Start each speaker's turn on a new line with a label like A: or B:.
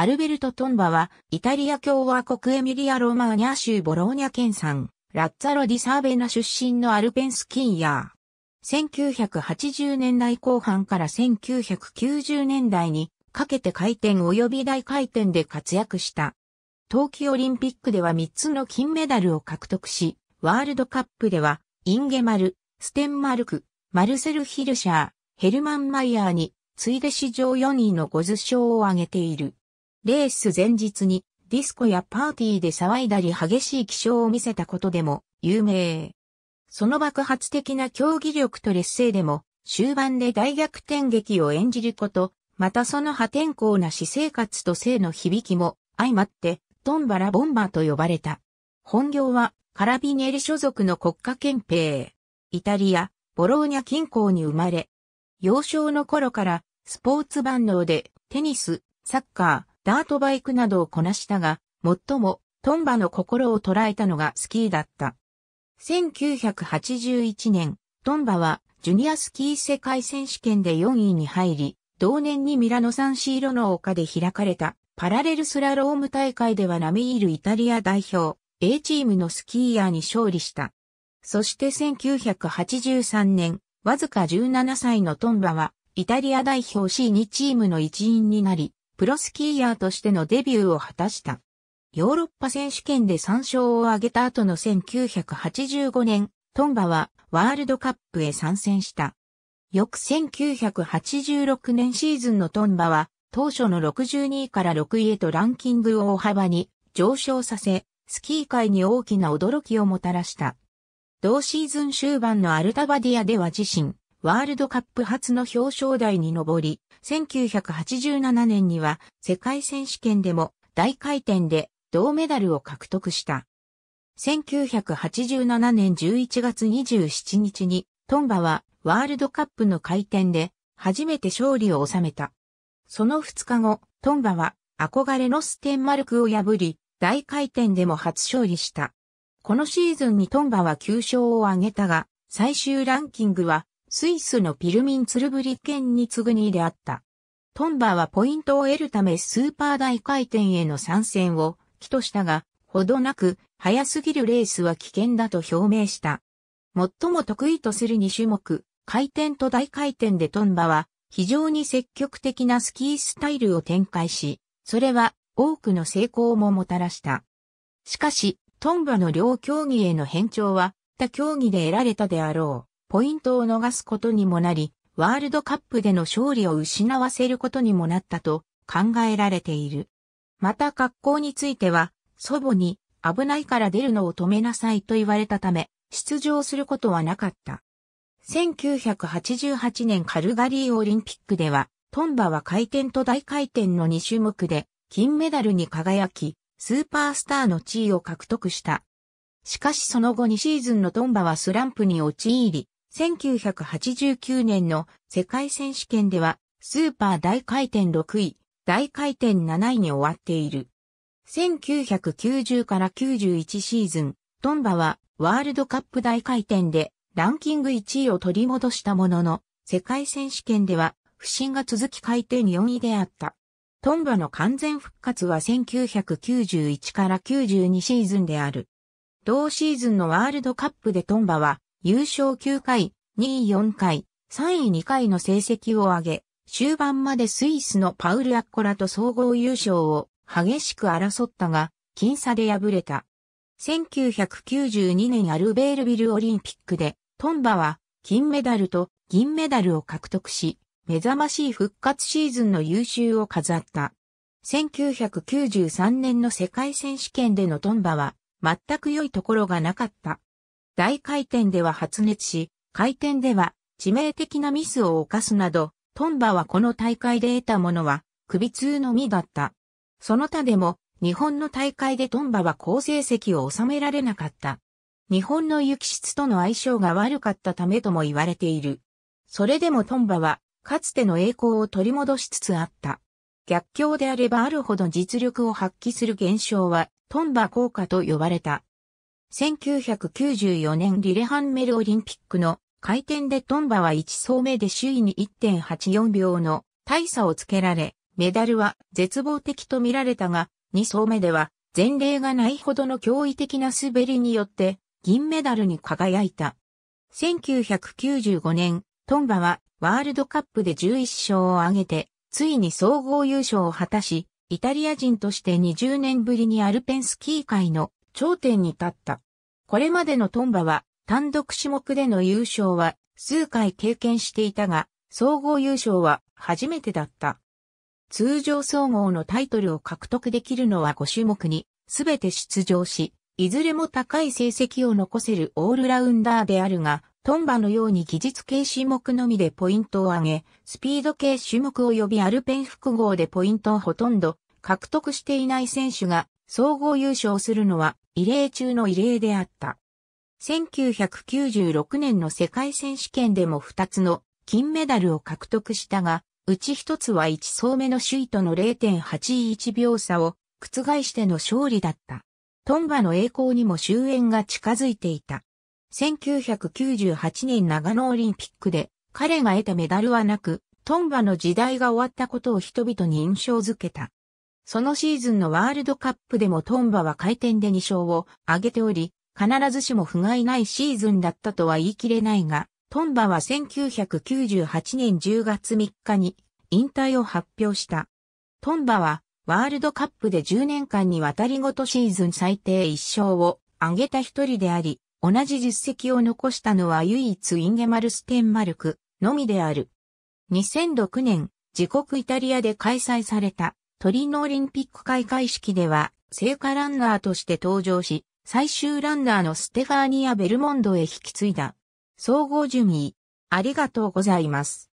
A: アルベルト・トンバは、イタリア共和国エミリア・ロマーニャ州ボローニャ県産、ラッツァロ・ディ・サーベナ出身のアルペンスキーヤー。1980年代後半から1990年代にかけて回転及び大回転で活躍した。冬季オリンピックでは3つの金メダルを獲得し、ワールドカップでは、インゲマル、ステンマルク、マルセル・ヒルシャー、ヘルマン・マイヤーに、ついで史上4位の5図賞を挙げている。レース前日にディスコやパーティーで騒いだり激しい気象を見せたことでも有名。その爆発的な競技力と劣勢でも終盤で大逆転劇を演じること、またその破天荒な私生活と性の響きも相まってトンバラボンバーと呼ばれた。本業はカラビネリ所属の国家憲兵。イタリア、ボローニャ近郊に生まれ、幼少の頃からスポーツ万能でテニス、サッカー、ダートバイクなどをこなしたが、最もトンバの心を捉えたのがスキーだった。1981年、トンバはジュニアスキー世界選手権で4位に入り、同年にミラノサンシーロの丘で開かれたパラレルスラローム大会では並みーるイタリア代表 A チームのスキーヤーに勝利した。そして1983年、わずか17歳のトンバはイタリア代表 C2 チームの一員になり、プロスキーヤーとしてのデビューを果たした。ヨーロッパ選手権で3勝を挙げた後の1985年、トンバはワールドカップへ参戦した。翌1986年シーズンのトンバは、当初の62位から6位へとランキングを大幅に上昇させ、スキー界に大きな驚きをもたらした。同シーズン終盤のアルタバディアでは自身、ワールドカップ初の表彰台に上り、1987年には世界選手権でも大回転で銅メダルを獲得した。1987年11月27日にトンバはワールドカップの回転で初めて勝利を収めた。その2日後、トンバは憧れのステンマルクを破り、大回転でも初勝利した。このシーズンにトンバは9勝を挙げたが、最終ランキングはスイスのピルミンツルブリ県に次ぐ2位であった。トンバはポイントを得るためスーパー大回転への参戦を起としたが、ほどなく、早すぎるレースは危険だと表明した。最も得意とする2種目、回転と大回転でトンバは、非常に積極的なスキースタイルを展開し、それは多くの成功ももたらした。しかし、トンバの両競技への変調は、他競技で得られたであろう。ポイントを逃すことにもなり、ワールドカップでの勝利を失わせることにもなったと考えられている。また格好については、祖母に危ないから出るのを止めなさいと言われたため、出場することはなかった。1988年カルガリーオリンピックでは、トンバは回転と大回転の2種目で金メダルに輝き、スーパースターの地位を獲得した。しかしその後2シーズンのトンバはスランプに陥り、1989年の世界選手権では、スーパー大回転6位、大回転7位に終わっている。1990から91シーズン、トンバはワールドカップ大回転でランキング1位を取り戻したものの、世界選手権では不振が続き回転4位であった。トンバの完全復活は1991から92シーズンである。同シーズンのワールドカップでトンバは優勝9回、2位4回、3位2回の成績を上げ、終盤までスイスのパウル・アッコラと総合優勝を激しく争ったが、僅差で敗れた。1992年アルベールビルオリンピックで、トンバは金メダルと銀メダルを獲得し、目覚ましい復活シーズンの優秀を飾った。1993年の世界選手権でのトンバは、全く良いところがなかった。大回転では発熱し、回転では致命的なミスを犯すなど、トンバはこの大会で得たものは首痛のみだった。その他でも日本の大会でトンバは好成績を収められなかった。日本の雪質との相性が悪かったためとも言われている。それでもトンバはかつての栄光を取り戻しつつあった。逆境であればあるほど実力を発揮する現象はトンバ効果と呼ばれた。1994年リレハンメルオリンピックの回転でトンバは1走目で首位に1.84秒の大差をつけられ、メダルは絶望的と見られたが、2走目では前例がないほどの驚異的な滑りによって銀メダルに輝いた。1995年、トンバはワールドカップで11勝を挙げて、ついに総合優勝を果たし、イタリア人として20年ぶりにアルペンスキー界の頂点に立った。これまでのトンバは単独種目での優勝は数回経験していたが、総合優勝は初めてだった。通常総合のタイトルを獲得できるのは5種目に全て出場し、いずれも高い成績を残せるオールラウンダーであるが、トンバのように技術系種目のみでポイントを上げ、スピード系種目及びアルペン複合でポイントをほとんど獲得していない選手が総合優勝するのは異例中の異例であった。1996年の世界選手権でも2つの金メダルを獲得したが、うち1つは1層目の首位との0.81秒差を覆しての勝利だった。トンガの栄光にも終焉が近づいていた。1998年長野オリンピックで彼が得たメダルはなく、トンガの時代が終わったことを人々に印象づけた。そのシーズンのワールドカップでもトンバは回転で2勝を挙げており、必ずしも不甲斐ないシーズンだったとは言い切れないが、トンバは1998年10月3日に引退を発表した。トンバはワールドカップで10年間にわたりごとシーズン最低1勝を挙げた一人であり、同じ実績を残したのは唯一インゲマルステンマルクのみである。2006年、自国イタリアで開催されたトリノオリンピック開会式では、聖火ランナーとして登場し、最終ランナーのステファーニア・ベルモンドへ引き継いだ。総合順位、ありがとうございます。